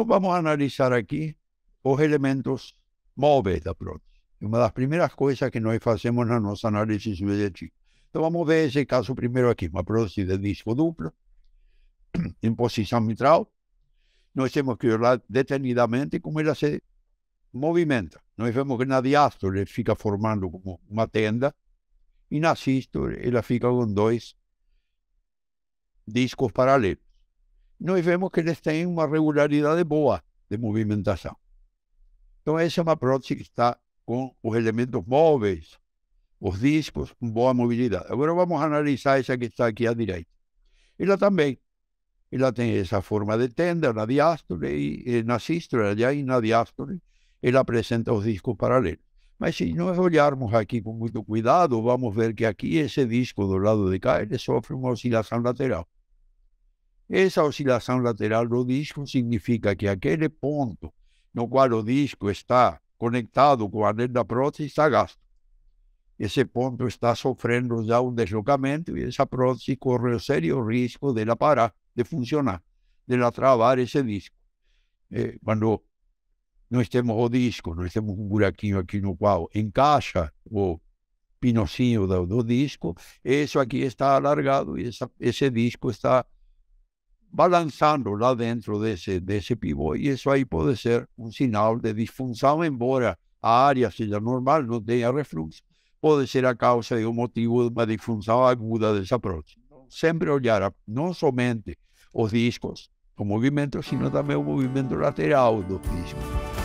Então vamos analisar aqui os elementos móveis da prótese. Uma das primeiras coisas que nós fazemos na nossa análise subjetiva. Então vamos ver esse caso primeiro aqui, uma prótese de disco duplo, em posição mitral. Nós temos que olhar detenidamente como ela se movimenta. Nós vemos que na diástole fica formando como uma tenda e na sístole ela fica com dois discos paralelos. nos vemos que eles una regularidad de boa de movimentação. Então, essa é uma prótese que está con los elementos móveis, los discos, com boa movilidad. Agora vamos analizar esa que está aqui à direita. Ela também ela tem essa forma de tenda na diástole e, eh, na sístole, e na diástole, ela presenta los discos paralelos. Mas si nós olharmos aquí con mucho cuidado, vamos a ver que aquí, ese disco do lado de cá, ele sofre uma oscilação lateral. essa oscilação lateral do disco significa que aquele ponto no qual o disco está conectado com a anel da prótese está gasto. Esse ponto está sofrendo já um deslocamento e essa prótese corre o sério risco de parar, de funcionar, de travar esse disco. quando nós temos o disco, nós temos um buraquinho aqui no qual encaixa o pinocinho do, do disco, isso aqui está alargado e essa, esse disco está va lá dentro de ese, de ese pivot y eso ahí puede ser un sinal de disfunción, embora a área seja normal, no tenga refluxo, puede ser a causa de un motivo de una disfunción aguda de esa siempre sempre olhar no somente los discos, o movimientos sino también el movimiento lateral los discos.